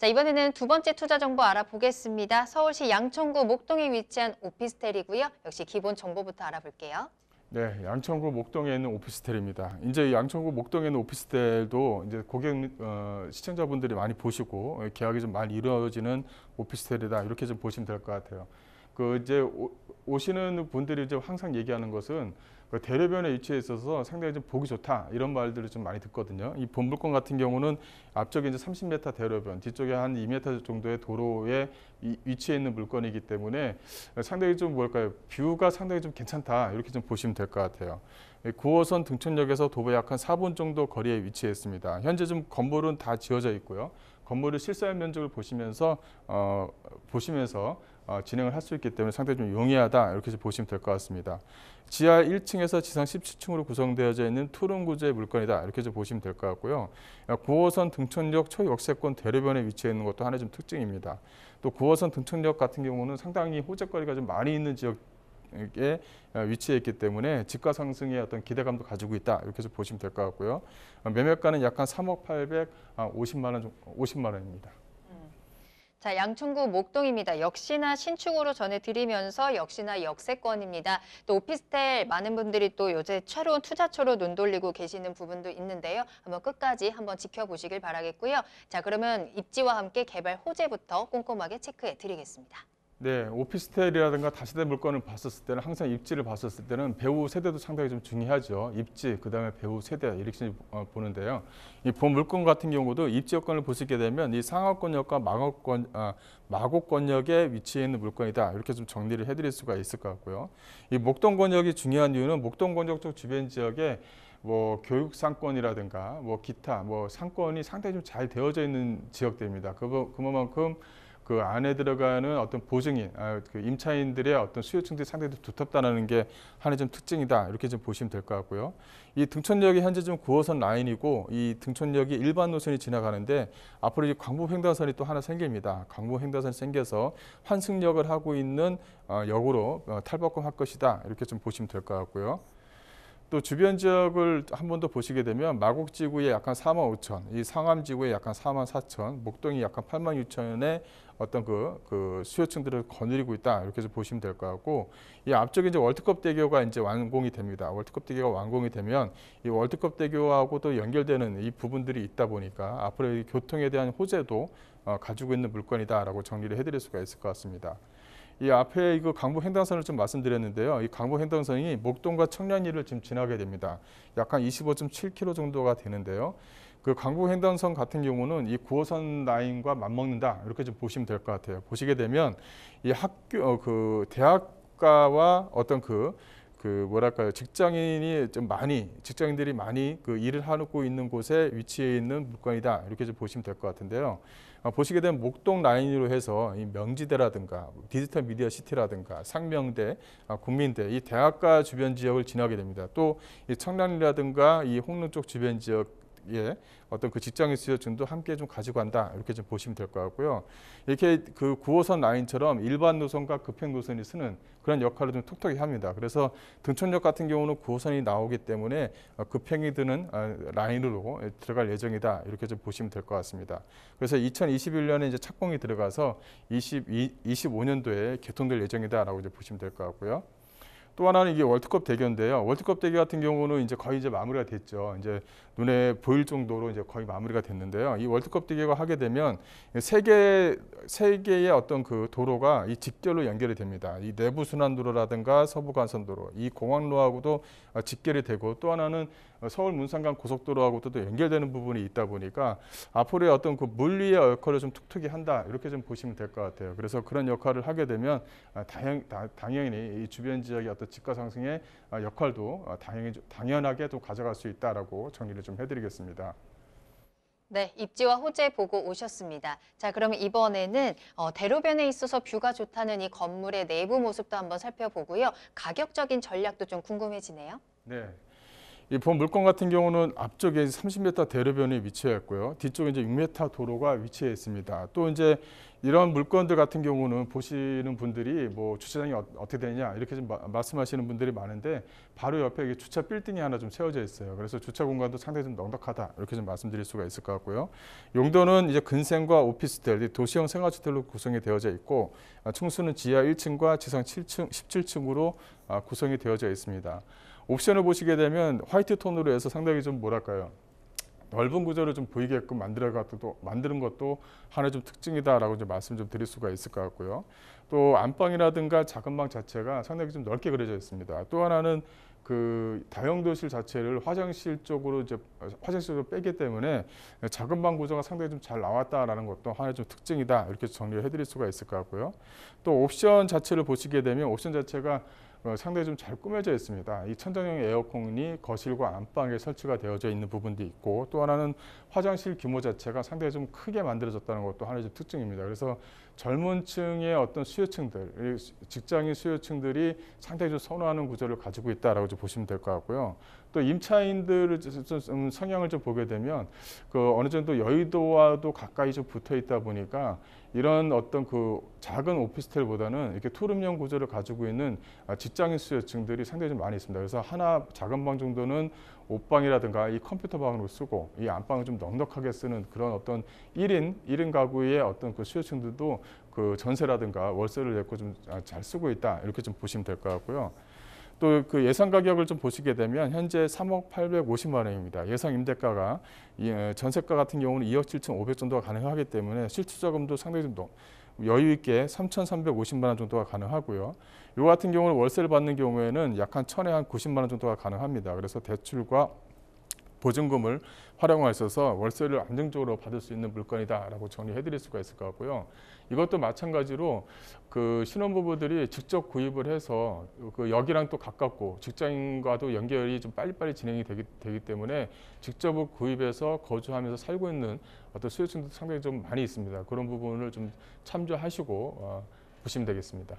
자, 이번에는 두 번째 투자 정보 알아보겠습니다. 서울시 양천구 목동에 위치한 오피스텔이고요. 역시 기본 정보부터 알아볼게요. 네, 양천구 목동에 있는 오피스텔입니다. 이제 양천구 목동에 있는 오피스텔도 이제 고객 어, 시청자분들이 많이 보시고 예, 계약이 좀 많이 이루어지는 오피스텔이다 이렇게 좀 보시면 될 것 같아요. 그 이제 오시는 분들이 이제 항상 얘기하는 것은 그대려변에위치해 있어서 상당히 좀 보기 좋다 이런 말들을 좀 많이 듣거든요. 이 본물권 같은 경우는 앞쪽에 이제 30m 대려변, 뒤쪽에 한 2m 정도의 도로에 위치해 있는 물건이기 때문에 상당히 좀 뭘까요? 뷰가 상당히 좀 괜찮다 이렇게 좀 보시면 될 것 같아요. 9호선 예, 등촌역에서 도보 약 한 4분 정도 거리에 위치해 있습니다. 현재 좀 건물은 다 지어져 있고요. 건물의 실사 면적을 보시면서 어, 보시면서 아, 진행을 할 수 있기 때문에 상당히 좀 용이하다 이렇게 보시면 될 것 같습니다. 지하 1층에서 지상 17층으로 구성되어져 있는 투룸 구조의 물건이다 이렇게 좀 보시면 될 것 같고요. 9호선 아, 등촌역 초역세권 대로변에 위치해 있는 것도 하나의 좀 특징입니다. 또 9호선 등촌역 같은 경우는 상당히 호재거리가 좀 많이 있는 지역 에 아, 위치해 있기 때문에 집가 상승의 어떤 기대감도 가지고 있다 이렇게 해서 보시면 될 것 같고요. 매매가는 약한 3억 850만 원, 50만 원입니다. 자, 양천구 목동입니다. 역시나 신축으로 전해드리면서 역시나 역세권입니다. 또 오피스텔 많은 분들이 또 요새 새로운 투자처로 눈 돌리고 계시는 부분도 있는데요. 한번 끝까지 한번 지켜보시길 바라겠고요. 자, 그러면 입지와 함께 개발 호재부터 꼼꼼하게 체크해 드리겠습니다. 네, 오피스텔이라든가 다시대 물건을 봤었을 때는 항상 입지를 봤었을 때는 배우 세대도 상당히 좀 중요하죠. 입지, 그다음에 배우 세대 이렇게 어, 보는데요. 이 본 물건 같은 경우도 입지 여건을 보시게 되면 이 상하권역과 마곡권 아, 마곡권역에 위치해 있는 물건이다. 이렇게 좀 정리를 해드릴 수가 있을 것 같고요. 이 목동권역이 중요한 이유는 목동권역 쪽 주변 지역에 뭐 교육 상권이라든가 뭐 기타 뭐 상권이 상당히 좀 잘 되어져 있는 지역들입니다. 그 그만큼 그 안에 들어가는 어떤 보증인, 아, 그 임차인들의 어떤 수요층들이 상당히 두텁다는 게 하나의 좀 특징이다. 이렇게 좀 보시면 될 것 같고요. 이 등촌역이 현재 좀 9호선 라인이고 이 등촌역이 일반 노선이 지나가는데 앞으로 이제 광복횡단선이 또 하나 생깁니다. 광복횡단선이 생겨서 환승역을 하고 있는 어, 역으로 어, 탈바꿈할 것이다. 이렇게 좀 보시면 될 것 같고요. 또 주변 지역을 한 번 더 보시게 되면 마곡지구에 약간 4만 5천, 이 상암지구에 약간 4만 4천, 목동이 약간 8만 6천의 어떤 그, 그 수요층들을 거느리고 있다 이렇게 해서 보시면 될 것 같고 이 앞쪽에 이제 월드컵 대교가 이제 완공이 됩니다. 월드컵 대교가 완공이 되면 이 월드컵 대교하고 또 연결되는 이 부분들이 있다 보니까 앞으로 교통에 대한 호재도 어, 가지고 있는 물건이다라고 정리를 해드릴 수가 있을 것 같습니다. 이 앞에 이거 강북 횡단선을 좀 말씀드렸는데요. 이 강북 횡단선이 목동과 청량리를 지금 지나게 됩니다. 약한 25.7km 정도가 되는데요. 그 강북 횡단선 같은 경우는 이 9호선 라인과 맞먹는다 이렇게 좀 보시면 될 것 같아요. 보시게 되면 이 학교 어, 그 대학가와 어떤 그그 그 뭐랄까요 직장인이 좀 많이 직장인들이 많이 그 일을 하고 있는 곳에 위치해 있는 물건이다 이렇게 좀 보시면 될 것 같은데요. 어, 보시게 되면 목동 라인으로 해서 이 명지대라든가 디지털 미디어 시티라든가 상명대, 어, 국민대 이 대학가 주변 지역을 지나게 됩니다. 또 이 청량리라든가 이 홍릉 쪽 주변 지역 예, 어떤 그 직장인 수요준도 함께 좀 가지고 간다 이렇게 좀 보시면 될 것 같고요. 이렇게 그 9호선 라인처럼 일반 노선과 급행 노선이 쓰는 그런 역할을 좀 톡톡히 합니다. 그래서 등촌역 같은 경우는 9호선이 나오기 때문에 어, 급행이 드는 아, 라인으로 예, 들어갈 예정이다 이렇게 좀 보시면 될 것 같습니다. 그래서 2021년에 이제 착공이 들어가서 22, 25년도에 개통될 예정이다라고 이제 보시면 될 것 같고요. 또 하나는 이게 월드컵 대결인데요. 월드컵 대결 같은 경우는 이제 거의 이제 마무리가 됐죠. 이제 눈에 보일 정도로 이제 거의 마무리가 됐는데요. 이 월드컵 대결을 하게 되면 세계 세 개의 어떤 그 도로가 이 직결로 연결이 됩니다. 이 내부 순환 도로라든가 서부 간선 도로, 이 공항로하고도 직결이 되고 또 하나는 서울 문산간 고속도로하고도 또 연결되는 부분이 있다 보니까 앞으로의 어떤 그 물리의 역할을 좀 툭툭이 한다 이렇게 좀 보시면 될 것 같아요. 그래서 그런 역할을 하게 되면 당연, 아, 당연히 이 주변 지역의 어떤 집가 상승의 아, 역할도 아, 당연히 당연하게 또 가져갈 수 있다라고 정리를 좀 해드리겠습니다. 네, 입지와 호재 보고 오셨습니다. 자, 그러면 이번에는 어, 대로변에 있어서 뷰가 좋다는 이 건물의 내부 모습도 한번 살펴보고요. 가격적인 전략도 좀 궁금해지네요. 네, 이 범물건 같은 경우는 앞쪽에 30m 대로변에 위치했고요. 뒤쪽에 이제 6m 도로가 위치해 있습니다. 또 이제 이런 물건들 같은 경우는 보시는 분들이 뭐 주차장이 어, 떻게 되냐 이렇게 좀 마, 말씀하시는 분들이 많은데 바로 옆에 이게 주차 빌딩이 하나 좀 채워져 있어요. 그래서 주차 공간도 상당히 좀 넉넉하다 이렇게 좀 말씀드릴 수가 있을 것 같고요. 용도는 이제 근생과 오피스텔, 도시형 생활주택로 으 구성이 되어져 있고 아, 층수는 지하 1층과 지상 7층, 17층으로 아, 구성이 되어져 있습니다. 옵션을 보시게 되면 화이트 톤으로 해서 상당히 좀 뭐랄까요. 넓은 구조를 좀 보이게끔 만들어 것도 만드는 것도 하나의 좀 특징이다라고 이제 말씀 좀 드릴 수가 있을 것 같고요. 또 안방이라든가 작은 방 자체가 상당히 좀 넓게 그려져 있습니다. 또 하나는 그 다용도실 자체를 화장실 쪽으로 이제 화장실로 빼기 때문에 작은 방 구조가 상당히 좀 잘 나왔다라는 것도 하나의 좀 특징이다 이렇게 정리 해드릴 수가 있을 것 같고요. 또 옵션 자체를 보시게 되면 옵션 자체가 어, 상당히 좀 잘 꾸며져 있습니다. 이 천장형 에어컨이 거실과 안방에 설치가 되어져 있는 부분도 있고 또 하나는 화장실 규모 자체가 상당히 좀 크게 만들어졌다는 것도 하나의 좀 특징입니다. 그래서 젊은 층의 어떤 수요층들, 직장인 수요층들이 상당히 좀 선호하는 구조를 가지고 있다고좀 보시면 될 것 같고요. 또 임차인들을 좀 음, 성향을 좀 보게 되면 그 어느 정도 여의도와도 가까이 좀 붙어 있다 보니까 이런 어떤 그 작은 오피스텔보다는 이렇게 투룸형 구조를 가지고 있는 아, 직장인 수요층들이 상당히 좀 많이 있습니다. 그래서 하나 작은 방 정도는 옷방이라든가 이 컴퓨터 방으로 쓰고 이 안방을 좀 넉넉하게 쓰는 그런 어떤 1인, 1인 가구의 어떤 그 수요층들도 그 전세라든가 월세를 내고좀잘 아, 쓰고 있다. 이렇게 좀 보시면 될 것 같고요. 또그 예상 가격을 좀 보시게 되면 현재 3억 850만 원입니다. 예상 임대가가 어, 전세가 같은 경우는 2억 7 5 0 정도가 가능하기 때문에 실투자금도 상당히 좀 여유 있게 3,350만 원 정도가 가능하고요. 요 같은 경우는 월세를 받는 경우에는 약 한 천에 한 90만 원 정도가 가능합니다. 그래서 대출과 보증금을 활용하셔서 월세를 안정적으로 받을 수 있는 물건이다라고 정리해드릴 수가 있을 것 같고요. 이것도 마찬가지로 그 신혼부부들이 직접 구입을 해서 그 역이랑 또 가깝고 직장인과도 연결이 좀 빨리빨리 진행이 되기, 되기 때문에 직접 구입해서 거주하면서 살고 있는 어떤 수요층도 상당히 좀 많이 있습니다. 그런 부분을 좀 참조하시고 어, 보시면 되겠습니다.